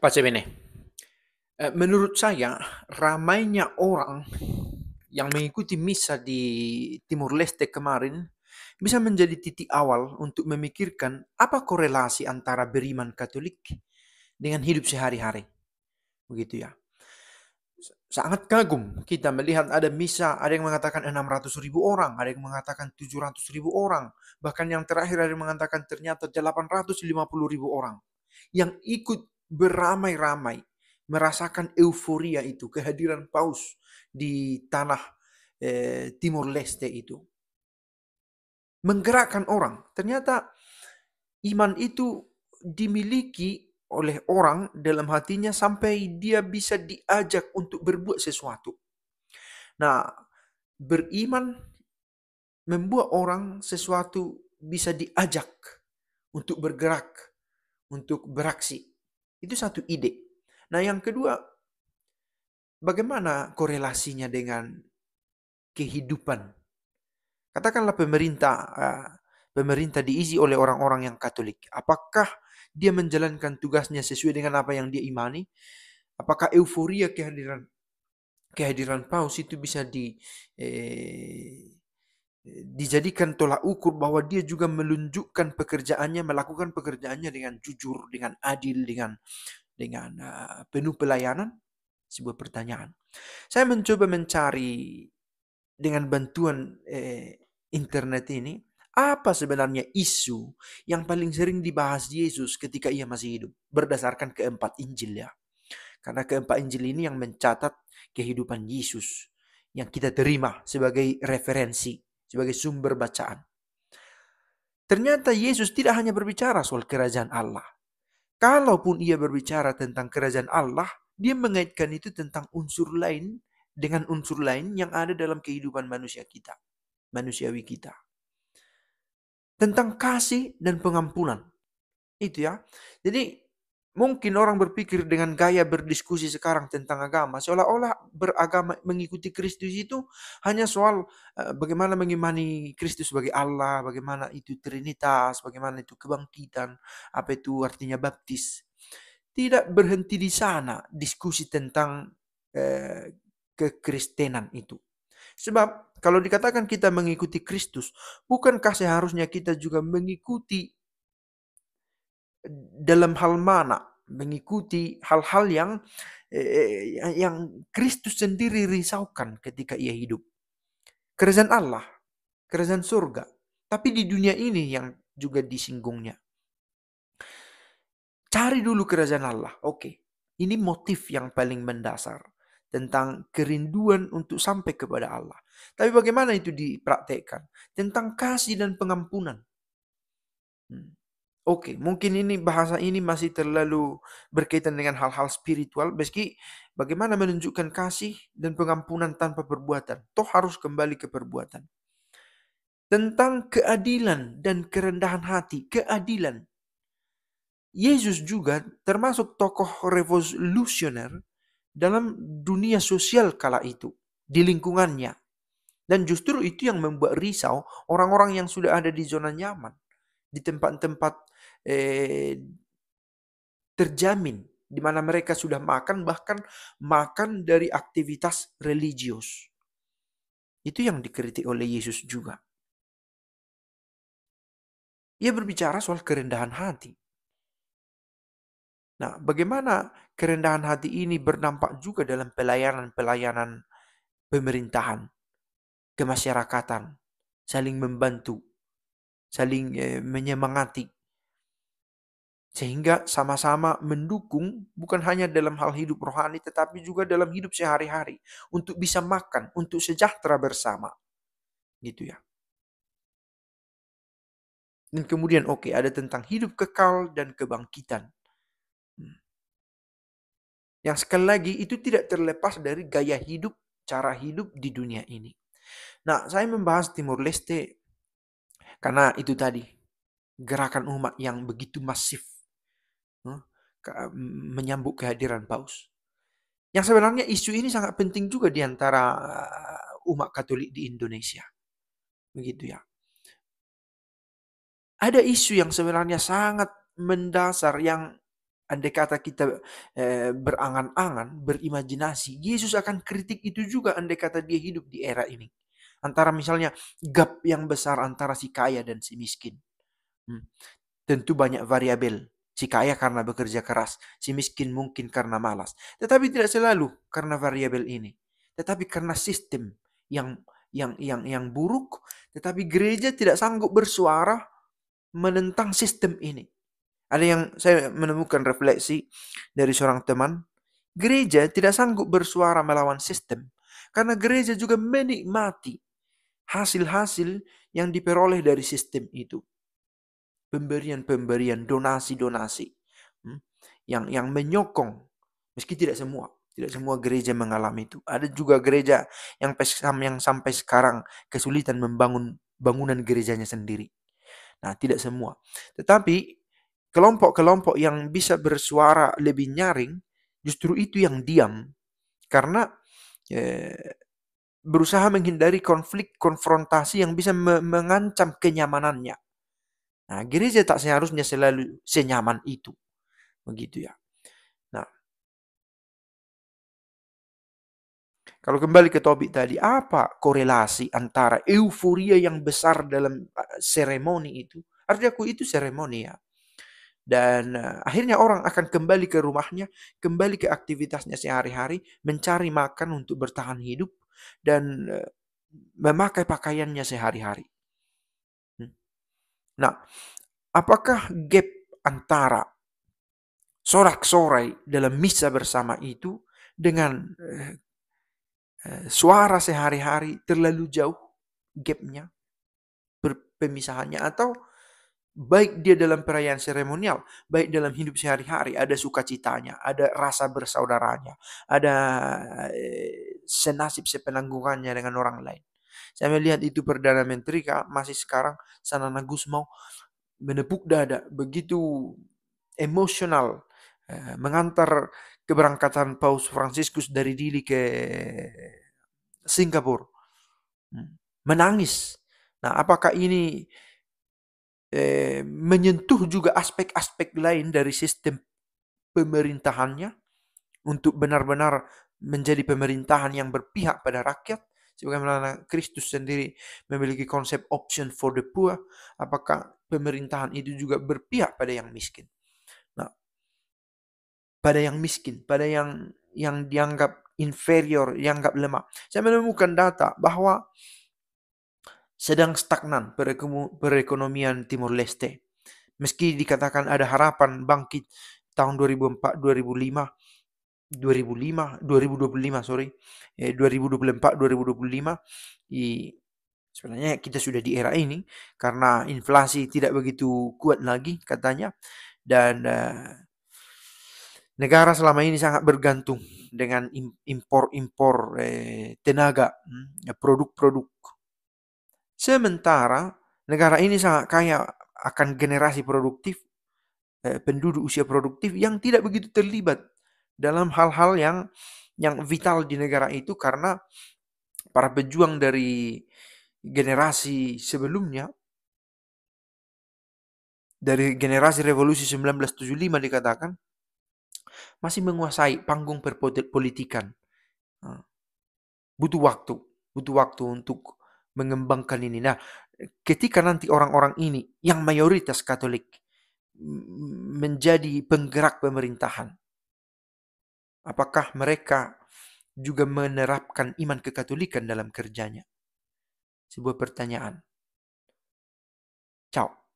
Baca ini. Eh, menurut saya, ramainya orang yang mengikuti misa di Timur Leste kemarin bisa menjadi titik awal untuk memikirkan apa korelasi antara beriman Katolik dengan hidup sehari-hari. Begitu ya. Sangat kagum kita melihat ada misa, ada yang mengatakan 600 ribu orang, ada yang mengatakan 700 ribu orang. Bahkan yang terakhir ada yang mengatakan ternyata 850 ribu orang yang ikut beramai-ramai merasakan euforia itu kehadiran paus di tanah eh, Timur Leste itu menggerakkan orang ternyata iman itu dimiliki oleh orang dalam hatinya sampai dia bisa diajak untuk berbuat sesuatu nah beriman membuat orang sesuatu bisa diajak untuk bergerak untuk beraksi itu satu ide. Nah, yang kedua, bagaimana korelasinya dengan kehidupan? Katakanlah pemerintah eh, pemerintah diisi oleh orang-orang yang Katolik. Apakah dia menjalankan tugasnya sesuai dengan apa yang dia imani? Apakah euforia kehadiran kehadiran paus itu bisa di eh, dijadikan tolak ukur bahwa dia juga melunjukkan pekerjaannya, melakukan pekerjaannya dengan jujur, dengan adil, dengan dengan uh, penuh pelayanan? Sebuah pertanyaan. Saya mencoba mencari dengan bantuan eh, internet ini apa sebenarnya isu yang paling sering dibahas Yesus ketika ia masih hidup berdasarkan keempat Injil ya. Karena keempat Injil ini yang mencatat kehidupan Yesus yang kita terima sebagai referensi sebagai sumber bacaan. Ternyata Yesus tidak hanya berbicara soal kerajaan Allah. Kalaupun ia berbicara tentang kerajaan Allah, dia mengaitkan itu tentang unsur lain dengan unsur lain yang ada dalam kehidupan manusia kita, manusiawi kita. Tentang kasih dan pengampunan. Itu ya. Jadi Mungkin orang berpikir dengan gaya berdiskusi sekarang tentang agama, seolah-olah beragama mengikuti Kristus itu hanya soal eh, bagaimana mengimani Kristus sebagai Allah, bagaimana itu Trinitas, bagaimana itu kebangkitan, apa itu artinya baptis. Tidak berhenti di sana diskusi tentang eh, kekristenan itu. Sebab kalau dikatakan kita mengikuti Kristus, bukankah seharusnya kita juga mengikuti dalam hal mana mengikuti hal-hal yang eh, eh, yang Kristus sendiri risaukan ketika ia hidup. Kerajaan Allah, kerajaan surga, tapi di dunia ini yang juga disinggungnya. Cari dulu kerajaan Allah. Oke. Ini motif yang paling mendasar tentang kerinduan untuk sampai kepada Allah. Tapi bagaimana itu dipraktekkan? Tentang kasih dan pengampunan. Hmm Oke, mungkin ini bahasa ini masih terlalu berkaitan dengan hal-hal spiritual, meski bagaimana menunjukkan kasih dan pengampunan tanpa perbuatan, toh harus kembali ke perbuatan. Tentang keadilan dan kerendahan hati, keadilan. Yesus juga termasuk tokoh revolusioner dalam dunia sosial kala itu, di lingkungannya. Dan justru itu yang membuat risau orang-orang yang sudah ada di zona nyaman di tempat-tempat eh, terjamin di mana mereka sudah makan bahkan makan dari aktivitas religius. Itu yang dikritik oleh Yesus juga. Ia berbicara soal kerendahan hati. Nah, bagaimana kerendahan hati ini berdampak juga dalam pelayanan-pelayanan pemerintahan, kemasyarakatan, saling membantu, saling eh, menyemangati sehingga sama-sama mendukung bukan hanya dalam hal hidup rohani tetapi juga dalam hidup sehari-hari untuk bisa makan untuk sejahtera bersama gitu ya dan kemudian oke okay, ada tentang hidup kekal dan kebangkitan hmm. yang sekali lagi itu tidak terlepas dari gaya hidup cara hidup di dunia ini nah saya membahas Timur Leste karena itu tadi, gerakan umat yang begitu masif mm, menyambut kehadiran paus. Yang sebenarnya isu ini sangat penting juga di antara uh, umat Katolik di Indonesia. Begitu ya. Ada isu yang sebenarnya sangat mendasar yang andai kata kita eh, berangan-angan, berimajinasi, Yesus akan kritik itu juga andai kata dia hidup di era ini antara misalnya gap yang besar antara si kaya dan si miskin. Hmm. Tentu banyak variabel. Si kaya karena bekerja keras, si miskin mungkin karena malas. Tetapi tidak selalu karena variabel ini. Tetapi karena sistem yang yang yang yang buruk, tetapi gereja tidak sanggup bersuara menentang sistem ini. Ada yang saya menemukan refleksi dari seorang teman, gereja tidak sanggup bersuara melawan sistem karena gereja juga menikmati hasil-hasil yang diperoleh dari sistem itu. Pemberian-pemberian, donasi-donasi hmm, yang yang menyokong meski tidak semua, tidak semua gereja mengalami itu. Ada juga gereja yang yang sampai sekarang kesulitan membangun bangunan gerejanya sendiri. Nah, tidak semua. Tetapi kelompok-kelompok yang bisa bersuara lebih nyaring justru itu yang diam karena eh, berusaha menghindari konflik konfrontasi yang bisa me mengancam kenyamanannya. Nah, gereja tak seharusnya selalu senyaman itu. Begitu ya. Nah. Kalau kembali ke topik tadi, apa korelasi antara euforia yang besar dalam eh, seremoni itu? Artinya aku itu seremoni ya dan uh, akhirnya orang akan kembali ke rumahnya, kembali ke aktivitasnya sehari-hari, mencari makan untuk bertahan hidup, dan eh, memakai pakaiannya sehari-hari. Hmm. Nah, apakah gap antara sorak-sorai dalam misa bersama itu dengan eh, eh, suara sehari-hari terlalu jauh gapnya pemisahannya atau baik dia dalam perayaan seremonial, baik dalam hidup sehari-hari, ada sukacitanya, ada rasa bersaudaranya, ada senasib sepenanggungannya dengan orang lain. Saya melihat itu Perdana Menteri Kak, masih sekarang Sanana mau menepuk dada begitu emosional eh, mengantar keberangkatan Paus Fransiskus dari Dili ke Singapura. Hmm, menangis. Nah, apakah ini eh, menyentuh juga aspek-aspek lain dari sistem pemerintahannya untuk benar-benar menjadi pemerintahan yang berpihak pada rakyat, sebagaimana Kristus sendiri memiliki konsep option for the poor, apakah pemerintahan itu juga berpihak pada yang miskin? Nah, pada yang miskin, pada yang yang dianggap inferior, dianggap lemah. Saya menemukan data bahwa sedang stagnan perekonomian Timur Leste. Meski dikatakan ada harapan bangkit tahun 2004-2005, 2005 2025 sorry eh, 2024 2025 i, sebenarnya kita sudah di era ini karena inflasi tidak begitu kuat lagi katanya dan eh, negara selama ini sangat bergantung dengan impor-impor eh, tenaga hmm, produk-produk sementara negara ini sangat kaya akan generasi produktif eh, penduduk usia produktif yang tidak begitu terlibat dalam hal-hal yang yang vital di negara itu karena para pejuang dari generasi sebelumnya dari generasi revolusi 1975 dikatakan masih menguasai panggung perpolitikan. Nah, butuh waktu, butuh waktu untuk mengembangkan ini. Nah, ketika nanti orang-orang ini yang mayoritas Katolik menjadi penggerak pemerintahan, Apakah mereka juga menerapkan iman kekatolikan dalam kerjanya? Sebuah pertanyaan. Ciao.